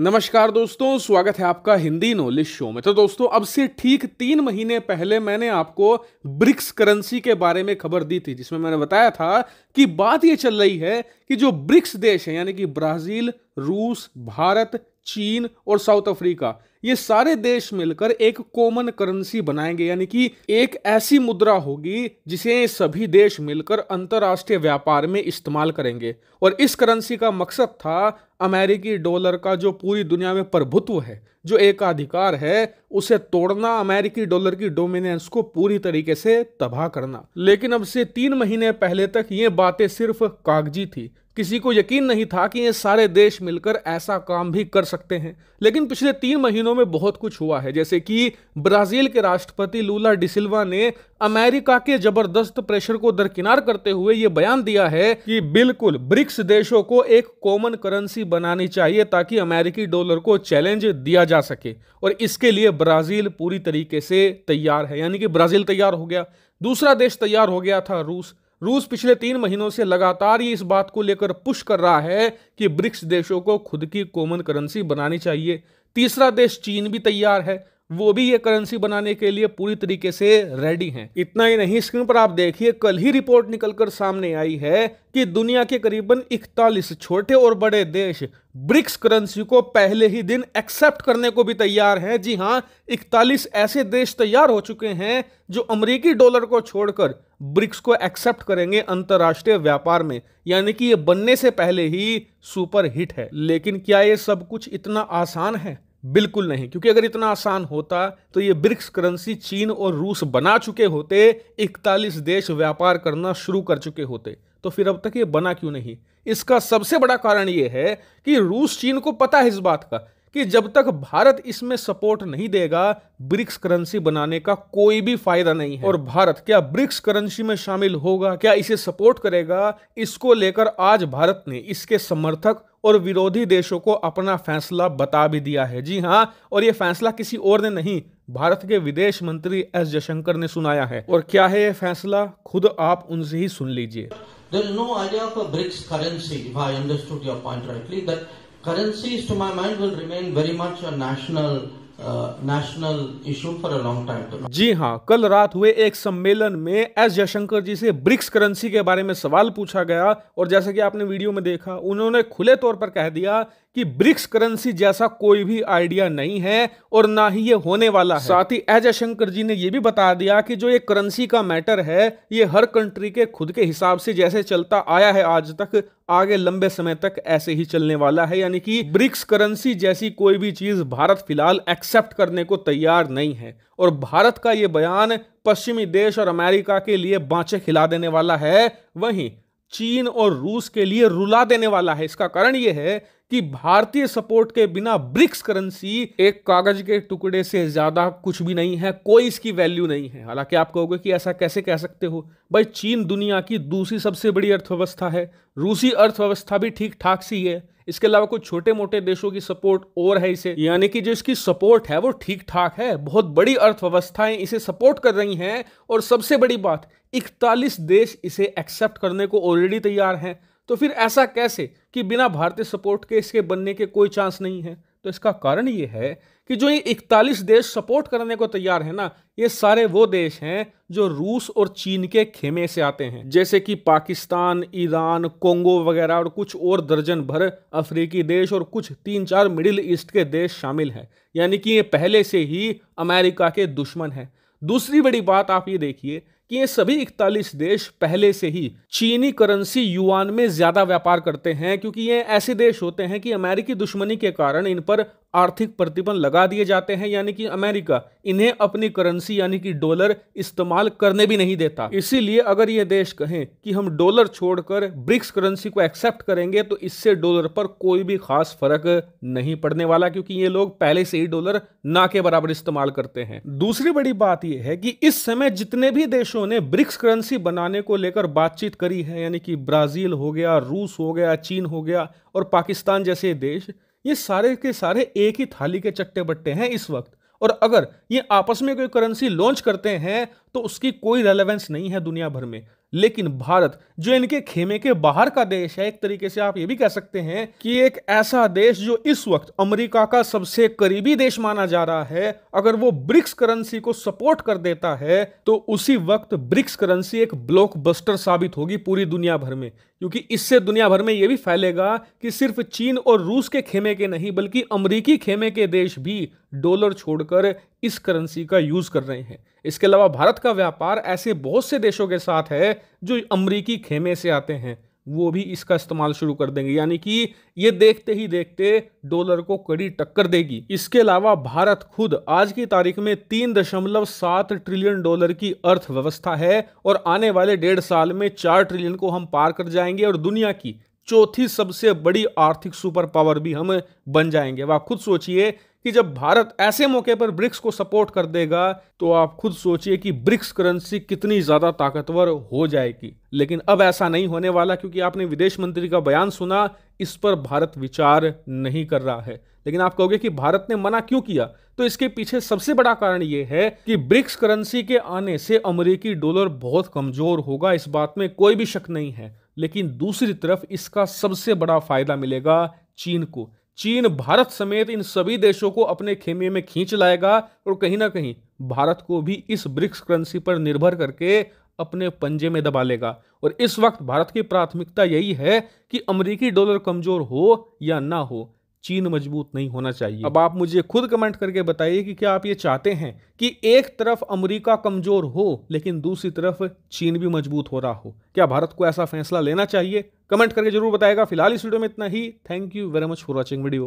नमस्कार दोस्तों स्वागत है आपका हिंदी नॉलेज शो में तो दोस्तों अब से ठीक तीन महीने पहले मैंने आपको ब्रिक्स करेंसी के बारे में खबर दी थी जिसमें मैंने बताया था कि बात यह चल रही है कि जो ब्रिक्स देश है यानी कि ब्राजील रूस भारत चीन और साउथ अफ्रीका ये सारे देश मिलकर एक कॉमन करेंसी बनाएंगे यानी कि एक ऐसी मुद्रा होगी जिसे सभी देश मिलकर अंतर्राष्ट्रीय व्यापार में इस्तेमाल करेंगे और इस करेंसी का मकसद था अमेरिकी डॉलर का जो पूरी दुनिया में प्रभुत्व है जो एकाधिकार है उसे तोड़ना अमेरिकी डॉलर की डोमिनेंस को पूरी तरीके से तबाह करना लेकिन अब से तीन महीने पहले तक ये बातें सिर्फ कागजी थी किसी को यकीन नहीं था कि ये सारे देश मिलकर ऐसा काम भी कर सकते हैं लेकिन पिछले तीन महीनों में बहुत कुछ हुआ है जैसे कि ब्राजील के राष्ट्रपति लूला डिसिल्वा ने अमेरिका के जबरदस्त प्रेशर को दरकिनार करते हुए ये बयान दिया है कि बिल्कुल ब्रिक्स देशों को एक कॉमन करेंसी बनानी चाहिए ताकि अमेरिकी डॉलर को चैलेंज दिया जा सके और इसके लिए ब्राजील पूरी तरीके से तैयार है यानी कि ब्राजील तैयार हो गया दूसरा देश तैयार हो गया था रूस रूस पिछले तीन महीनों से लगातार ही इस बात को लेकर पुश कर रहा है कि ब्रिक्स देशों को खुद की कॉमन करेंसी बनानी चाहिए तीसरा देश चीन भी तैयार है वो भी ये करेंसी बनाने के लिए पूरी तरीके से रेडी हैं इतना ही नहीं स्क्रीन पर आप देखिए कल ही रिपोर्ट निकलकर सामने आई है कि दुनिया के करीबन 41 छोटे और बड़े देश ब्रिक्स करेंसी को पहले ही दिन एक्सेप्ट करने को भी तैयार हैं जी हाँ 41 ऐसे देश तैयार हो चुके हैं जो अमेरिकी डॉलर को छोड़कर ब्रिक्स को एक्सेप्ट करेंगे अंतर्राष्ट्रीय व्यापार में यानी कि ये बनने से पहले ही सुपर हिट है लेकिन क्या ये सब कुछ इतना आसान है बिल्कुल नहीं क्योंकि अगर इतना आसान होता तो ये ब्रिक्स करेंसी चीन और रूस बना चुके होते इकतालीस देश व्यापार करना शुरू कर चुके होते तो फिर अब तक ये बना क्यों नहीं इसका सबसे बड़ा कारण ये है कि रूस चीन को पता है इस बात का कि जब तक भारत इसमें सपोर्ट नहीं देगा ब्रिक्स करेंसी बनाने का कोई भी फायदा नहीं है और भारत क्या ब्रिक्स करेंसी में शामिल होगा क्या इसे सपोर्ट करेगा इसको लेकर आज भारत ने इसके समर्थक और विरोधी देशों को अपना फैसला बता भी दिया है जी हाँ और ये फैसला किसी और ने नहीं भारत के विदेश मंत्री एस जयशंकर ने सुनाया है और क्या है ये फैसला खुद आप उनसे ही सुन लीजिए There is no idea of a BRICS currency, if I understood your point rightly, that currencies, to my mind, will remain very much a national uh, जी हाँ कल रात हुए एक सम्मेलन में एस जयशंकर जी से ब्रिक्स करेंसी के बारे में सवाल पूछा गया और जैसा कि आपने वीडियो में देखा उन्होंने खुले तौर पर कह दिया कि ब्रिक्स करेंसी जैसा कोई भी आइडिया नहीं है और ना ही ये होने वाला है साथ ही अजय शंकर जी ने यह भी बता दिया कि जो ये करेंसी का मैटर है ये हर कंट्री के खुद के हिसाब से जैसे चलता आया है आज तक आगे लंबे समय तक ऐसे ही चलने वाला है यानी कि ब्रिक्स करेंसी जैसी कोई भी चीज भारत फिलहाल एक्सेप्ट करने को तैयार नहीं है और भारत का ये बयान पश्चिमी देश और अमेरिका के लिए बाँचे खिला देने वाला है वहीं चीन और रूस के लिए रुला देने वाला है इसका कारण यह है कि भारतीय सपोर्ट के बिना ब्रिक्स करेंसी एक कागज के टुकड़े से ज्यादा कुछ भी नहीं है कोई इसकी वैल्यू नहीं है हालांकि आप कहोगे कि ऐसा कैसे कह सकते हो भाई चीन दुनिया की दूसरी सबसे बड़ी अर्थव्यवस्था है रूसी अर्थव्यवस्था भी ठीक ठाक सी है इसके अलावा कुछ छोटे मोटे देशों की सपोर्ट और है इसे यानी कि जो इसकी सपोर्ट है वो ठीक ठाक है बहुत बड़ी अर्थव्यवस्थाएं इसे सपोर्ट कर रही हैं और सबसे बड़ी बात इकतालीस देश इसे एक्सेप्ट करने को ऑलरेडी तैयार हैं तो फिर ऐसा कैसे कि बिना भारतीय सपोर्ट के इसके बनने के कोई चांस नहीं है तो इसका कारण ये है कि जो ये 41 देश सपोर्ट करने को तैयार है ना ये सारे वो देश हैं जो रूस और चीन के खेमे से आते हैं जैसे कि पाकिस्तान ईरान कोंगो वगैरह और कुछ और दर्जन भर अफ्रीकी देश और कुछ तीन चार मिडिल ईस्ट के देश शामिल हैं यानी कि ये पहले से ही अमेरिका के दुश्मन हैं दूसरी बड़ी बात आप ये देखिए कि ये सभी इकतालीस देश पहले से ही चीनी करेंसी युआन में ज्यादा व्यापार करते हैं क्योंकि ये ऐसे देश होते हैं कि अमेरिकी दुश्मनी के कारण इन पर आर्थिक प्रतिबंध लगा दिए जाते हैं यानी कि अमेरिका इन्हें अपनी करेंसी यानी कि डॉलर इस्तेमाल करने भी नहीं देता इसीलिए अगर ये देश कहें कि हम डॉलर छोड़कर ब्रिक्स करेंसी को एक्सेप्ट करेंगे तो इससे डॉलर पर कोई भी खास फर्क नहीं पड़ने वाला क्योंकि ये लोग पहले से ही डॉलर ना के बराबर इस्तेमाल करते हैं दूसरी बड़ी बात यह है कि इस समय जितने भी देशों ने ब्रिक्स करेंसी बनाने को लेकर बातचीत करी है यानी कि ब्राजील हो गया रूस हो गया चीन हो गया और पाकिस्तान जैसे देश ये सारे के सारे एक ही थाली के चट्टे बट्टे हैं इस वक्त और अगर ये आपस में कोई करेंसी लॉन्च करते हैं तो उसकी कोई रेलेवेंस नहीं है दुनिया भर में लेकिन भारत जो इनके खेमे के बाहर का देश है एक तरीके से आप ये भी कह सकते हैं कि एक ऐसा देश जो इस वक्त अमेरिका का सबसे करीबी देश माना जा रहा है अगर वो ब्रिक्स करेंसी को सपोर्ट कर देता है तो उसी वक्त ब्रिक्स करेंसी एक ब्लॉकबस्टर साबित होगी पूरी दुनिया भर में क्योंकि इससे दुनिया भर में यह भी फैलेगा कि सिर्फ चीन और रूस के खेमे के नहीं बल्कि अमरीकी खेमे के देश भी डॉलर छोड़कर इस करेंसी का यूज कर रहे हैं इसके अलावा भारत का व्यापार ऐसे बहुत से देशों के साथ है जो अमरीकी खेमे से आते हैं वो भी इसका इस्तेमाल शुरू कर देंगे यानी कि ये देखते ही देखते डॉलर को कड़ी टक्कर देगी इसके अलावा भारत खुद आज की तारीख में तीन दशमलव सात ट्रिलियन डॉलर की अर्थव्यवस्था है और आने वाले डेढ़ साल में चार ट्रिलियन को हम पार कर जाएंगे और दुनिया की चौथी सबसे बड़ी आर्थिक सुपर पावर भी हम बन जाएंगे आप खुद सोचिए कि जब भारत ऐसे मौके पर ब्रिक्स को सपोर्ट कर देगा तो आप खुद सोचिए कि ब्रिक्स करेंसी कितनी ज़्यादा ताकतवर हो जाएगी लेकिन अब ऐसा नहीं होने वाला क्योंकि आपने विदेश मंत्री का बयान सुना इस पर भारत विचार नहीं कर रहा है लेकिन आप कहोगे कि भारत ने मना क्यों किया तो इसके पीछे सबसे बड़ा कारण यह है कि ब्रिक्स करेंसी के आने से अमेरिकी डॉलर बहुत कमजोर होगा इस बात में कोई भी शक नहीं है लेकिन दूसरी तरफ इसका सबसे बड़ा फायदा मिलेगा चीन को चीन भारत समेत इन सभी देशों को अपने खेमे में खींच लाएगा और कहीं ना कहीं भारत को भी इस ब्रिक्स करेंसी पर निर्भर करके अपने पंजे में दबा लेगा और इस वक्त भारत की प्राथमिकता यही है कि अमेरिकी डॉलर कमजोर हो या ना हो चीन मजबूत नहीं होना चाहिए अब आप मुझे खुद कमेंट करके बताइए कि क्या आप ये चाहते हैं कि एक तरफ अमेरिका कमजोर हो लेकिन दूसरी तरफ चीन भी मजबूत हो रहा हो क्या भारत को ऐसा फैसला लेना चाहिए कमेंट करके जरूर बताएगा फिलहाल इस वीडियो में इतना ही thank you very much for watching video